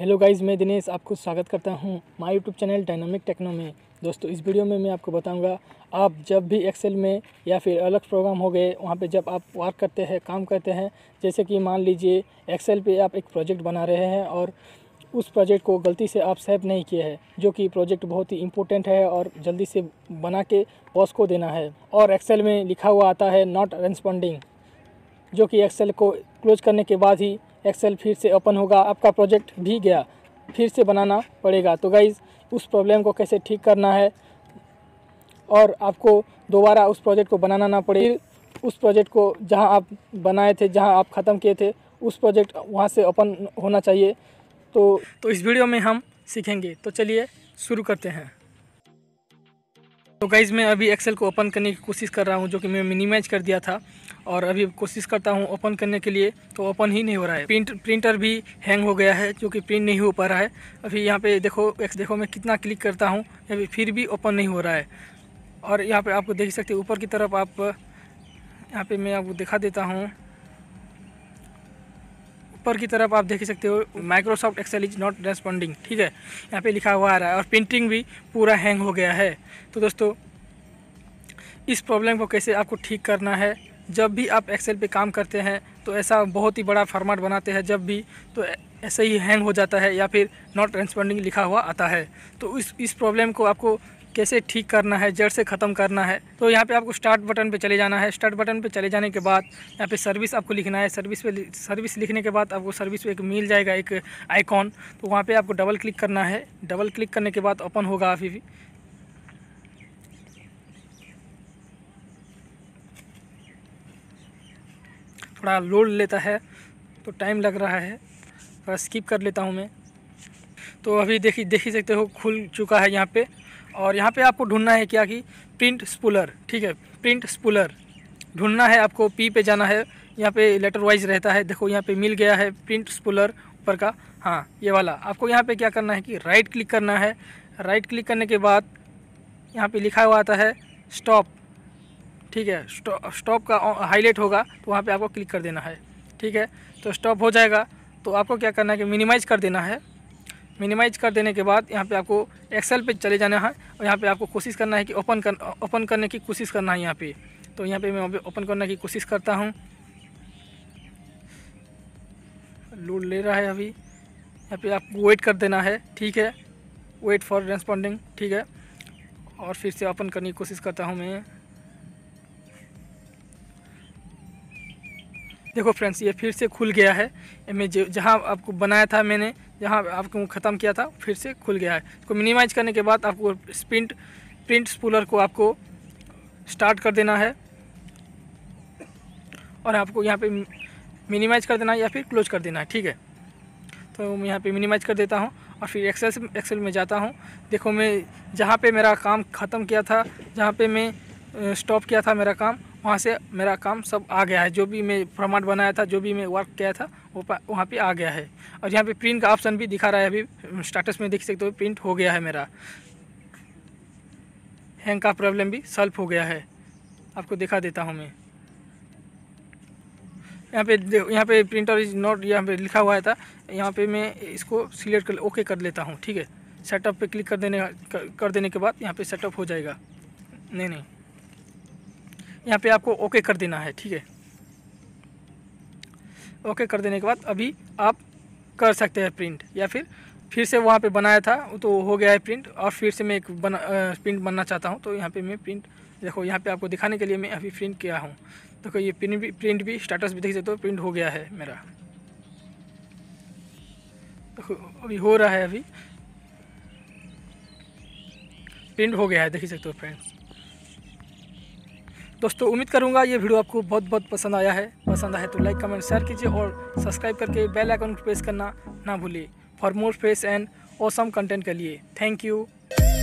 hello guys मैं दिनेश आपको स्वागत करता हूं my YouTube channel dynamic techno में दोस्तों इस वीडियो में मैं आपको बताऊंगा आप जब भी एक्सेल में या फिर अलग प्रोग्राम हो गए वहां पे जब आप वर्क करते हैं काम करते हैं जैसे कि मान लीजिए एक्सेल पे आप एक प्रोजेक्ट बना रहे हैं और उस प्रोजेक्ट को गलती से आप सेव नहीं किए हैं जो कि प्रोजेक्ट बहुत ही इंपॉर्टेंट है और जल्दी से बना के बॉस को देना है और एक्सेल में लिखा हुआ आता है नॉट रेस्पॉन्डिंग जो कि एक्सेल को क्लोज करने के बाद ही एक्सेल फिर से ओपन होगा आपका प्रोजेक्ट भी गया फिर से बनाना पड़ेगा तो गाइज़ उस प्रॉब्लम को कैसे ठीक करना है और आपको दोबारा उस प्रोजेक्ट को बनाना ना पड़े उस प्रोजेक्ट को जहां आप बनाए थे जहां आप ख़त्म किए थे उस प्रोजेक्ट वहां से ओपन होना चाहिए तो तो इस वीडियो में हम सीखेंगे तो चलिए शुरू करते हैं तो गाइज़ मैं अभी एक्सेल को ओपन करने की कोशिश कर रहा हूँ जो कि मैं मिनिमाइज कर दिया था और अभी कोशिश करता हूँ ओपन करने के लिए तो ओपन ही नहीं हो रहा है प्रिंट प्रिंटर भी हैंग हो गया है क्योंकि प्रिंट नहीं हो पा रहा है अभी यहाँ पे देखो एक्स देखो मैं कितना क्लिक करता हूँ अभी फिर भी ओपन नहीं हो रहा है और यहाँ पे आपको देख सकते ऊपर की तरफ आप यहाँ पे मैं आपको दिखा देता हूँ ऊपर की तरफ आप देख सकते हो Microsoft Excel is not responding ठीक है यहाँ पे लिखा हुआ आ रहा है और प्रिंटिंग भी पूरा हैंग हो गया है तो दोस्तों इस प्रॉब्लम को कैसे आपको ठीक करना है जब भी आप एक्सेल पे काम करते हैं तो ऐसा बहुत ही बड़ा फॉर्मेट बनाते हैं जब भी तो ऐसे ही हैंग हो जाता है या फिर नॉट ट्रांसपेंडिंग लिखा हुआ आता है तो इस इस प्रॉब्लम को आपको कैसे ठीक करना है जड़ से ख़त्म करना है तो यहाँ पे आपको स्टार्ट बटन पे चले जाना है स्टार्ट बटन पे चले जाने के बाद यहाँ पे सर्विस आपको लिखना है सर्विस पे सर्विस लिखने के बाद आपको सर्विस पे एक मिल जाएगा एक आइकॉन तो वहाँ पे आपको डबल क्लिक करना है डबल क्लिक करने के बाद ओपन होगा अभी भी थोड़ा लोड लेता है तो टाइम लग रहा है थोड़ा स्किप कर लेता हूँ मैं तो अभी देखी देख ही सकते हो खुल चुका है यहाँ पे और यहाँ पे आपको ढूंढना है क्या कि प्रिंट स्पूलर ठीक है प्रिंट स्पूलर ढूंढना है आपको पी पे जाना है यहाँ पे लेटर वाइज रहता है देखो यहाँ पे मिल गया है प्रिंट स्पूलर ऊपर का हाँ ये वाला आपको यहाँ पे क्या करना है कि राइट क्लिक करना है राइट क्लिक करने के बाद यहाँ पे लिखा हुआ आता है स्टॉप ठीक है स्टॉप का हाईलाइट uh, होगा तो वहाँ पे आपको क्लिक कर देना है ठीक है तो स्टॉप हो जाएगा तो आपको क्या करना है कि मिनिमाइज कर देना है मिनिमाइज कर देने के बाद यहाँ पे आपको एक्सेल पे चले जाना है और यहाँ पे आपको कोशिश करना है कि ओपन कर ओपन uh, करने की कोशिश करना है यहाँ पे तो यहाँ पे मैं ओपन करने की कोशिश करता हूँ लोड ले रहा है अभी यहाँ पे आपको वेट कर देना है ठीक है वेट फॉर रेस्पॉन्डिंग ठीक है और फिर से ओपन करने की कोशिश करता हूँ मैं देखो फ्रेंड्स ये फिर से खुल गया है मैं जहाँ आपको बनाया था मैंने जहाँ आपको ख़त्म किया था फिर से खुल गया है इसको मिनिमाइज करने के बाद आपको स्प्रिंट प्रिंट स्पूलर को आपको स्टार्ट कर देना है और आपको यहाँ पे मिनिमाइज कर देना है या फिर क्लोज कर देना है ठीक है तो मैं यहाँ पे मिनिमाइज कर देता हूँ और फिर एक्सेल से एक्सेल में जाता हूँ देखो मैं जहाँ पे मेरा काम ख़त्म किया था जहाँ पे मैं स्टॉप किया था मेरा काम वहाँ से मेरा काम सब आ गया है जो भी मैं फॉर्मेट बनाया था जो भी मैं वर्क किया था वो वहाँ पे आ गया है और यहाँ पे प्रिंट का ऑप्शन भी दिखा रहा है अभी स्टाटस में देख सकते हो प्रिंट हो गया है मेरा हैंग का प्रॉब्लम भी सॉल्व हो गया है आपको दिखा देता हूँ मैं यहाँ पे यहाँ पे प्रिंटर इज नॉट यहाँ पे लिखा हुआ था यहाँ पे मैं इसको सिलेक्ट कर ओके कर लेता हूँ ठीक है सेटअप पे क्लिक कर देने कर, कर देने के बाद यहाँ पे सेटअप हो जाएगा नहीं नहीं यहाँ पे आपको ओके कर देना है ठीक है ओके कर देने के बाद अभी आप कर सकते हैं प्रिंट या फिर फिर से वहाँ पे बनाया था तो हो गया है प्रिंट और फिर से मैं एक बना प्रिंट बनना चाहता हूँ तो यहाँ पे मैं प्रिंट देखो यहाँ पे आपको दिखाने के लिए मैं अभी प्रिंट किया हूँ देखो ये प्रिंट भी प्रिंट भी स्टेटस भी देख सकते हो तो प्रिंट हो गया है मेरा देखो अभी हो रहा है अभी प्रिंट हो गया है देख सकते हो फ्रेंड्स दोस्तों उम्मीद करूंगा ये वीडियो आपको बहुत बहुत पसंद आया है पसंद आया तो लाइक कमेंट शेयर कीजिए और सब्सक्राइब करके बेल आइकन प्रेस करना ना भूलिए for more fresh and awesome content के लिए थैंक यू